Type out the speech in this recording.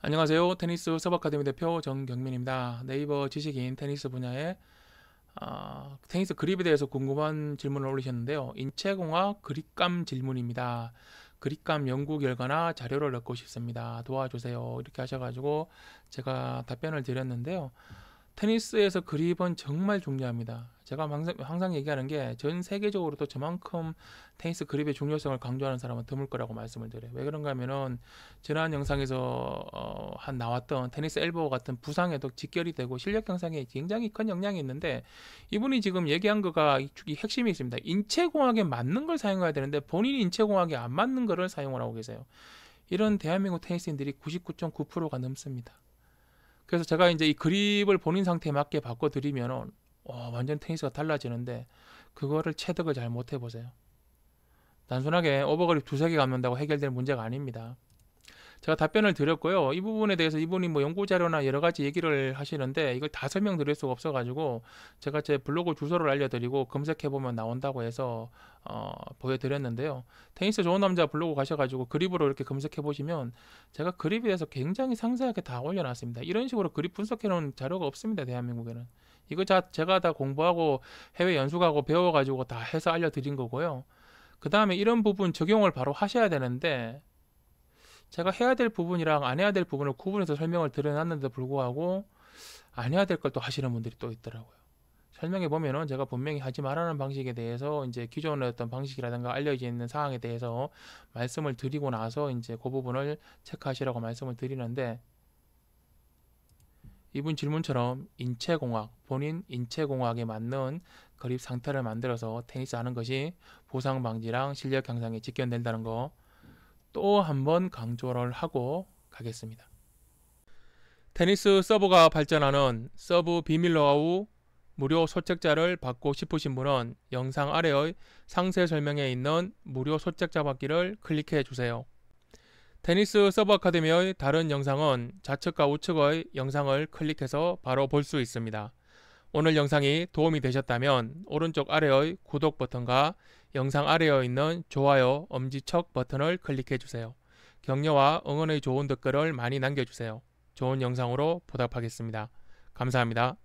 안녕하세요. 테니스 서바카데미 대표 정경민입니다. 네이버 지식인 테니스 분야에 어, 테니스 그립에 대해서 궁금한 질문을 올리셨는데요. 인체공학 그립감 질문입니다. 그립감 연구 결과나 자료를 얻고 싶습니다. 도와주세요. 이렇게 하셔가지고 제가 답변을 드렸는데요. 테니스에서 그립은 정말 중요합니다. 제가 항상, 항상 얘기하는 게 전 세계적으로도 저만큼 테니스 그립의 중요성을 강조하는 사람은 드물 거라고 말씀을 드려요. 왜 그런가 하면은 지난 영상에서 어, 한 나왔던 테니스 엘보 같은 부상에도 직결이 되고 실력 향상에 굉장히 큰 영향이 있는데 이분이 지금 얘기한 거가 이, 핵심이 있습니다. 인체공학에 맞는 걸 사용해야 되는데 본인이 인체공학에 안 맞는 거를 사용을 하고 계세요. 이런 대한민국 테니스인들이 99.9%가 넘습니다. 그래서 제가 이제 이 그립을 본인 상태에 맞게 바꿔드리면 완전 테니스가 달라지는데 그거를 체득을 잘 못 해보세요. 단순하게 오버그립 두세 개 감는다고 해결될 문제가 아닙니다. 제가 답변을 드렸고요. 이 부분에 대해서 이분이 뭐 연구 자료나 여러 가지 얘기를 하시는데 이걸 다 설명드릴 수가 없어가지고 제가 제 블로그 주소를 알려드리고 검색해 보면 나온다고 해서 어, 보여드렸는데요. 테니스 좋은 남자 블로그 가셔가지고 그립으로 이렇게 검색해 보시면 제가 그립에 대해서 굉장히 상세하게 다 올려놨습니다. 이런 식으로 그립 분석해 놓은 자료가 없습니다. 대한민국에는 이거 자, 제가 다 공부하고 해외 연수 가고 배워가지고 다 해서 알려드린 거고요. 그 다음에 이런 부분 적용을 바로 하셔야 되는데 제가 해야 될 부분이랑 안 해야 될 부분을 구분해서 설명을 드려놨는데도 불구하고 안 해야 될 걸 또 하시는 분들이 또 있더라고요. 설명해 보면은 제가 분명히 하지 말라는 방식에 대해서 이제 기존의 어떤 방식이라든가 알려져 있는 사항에 대해서 말씀을 드리고 나서 이제 그 부분을 체크하시라고 말씀을 드리는데 이분 질문처럼 인체공학, 본인 인체공학에 맞는 그립 상태를 만들어서 테니스 하는 것이 보상 방지랑 실력 향상에 직결된다는 거 또 한 번 강조를 하고 가겠습니다. 테니스 서버가 발전하는 서브 비밀하우 무료 소책자를 받고 싶으신 분은 영상 아래의 상세 설명에 있는 무료 소책자 받기를 클릭해 주세요. 테니스 서버 아카데미의 다른 영상은 좌측과 우측의 영상을 클릭해서 바로 볼 수 있습니다. 오늘 영상이 도움이 되셨다면 오른쪽 아래의 구독 버튼과 영상 아래에 있는 좋아요, 엄지척 버튼을 클릭해 주세요. 격려와 응원의 좋은 댓글을 많이 남겨주세요. 좋은 영상으로 보답하겠습니다. 감사합니다.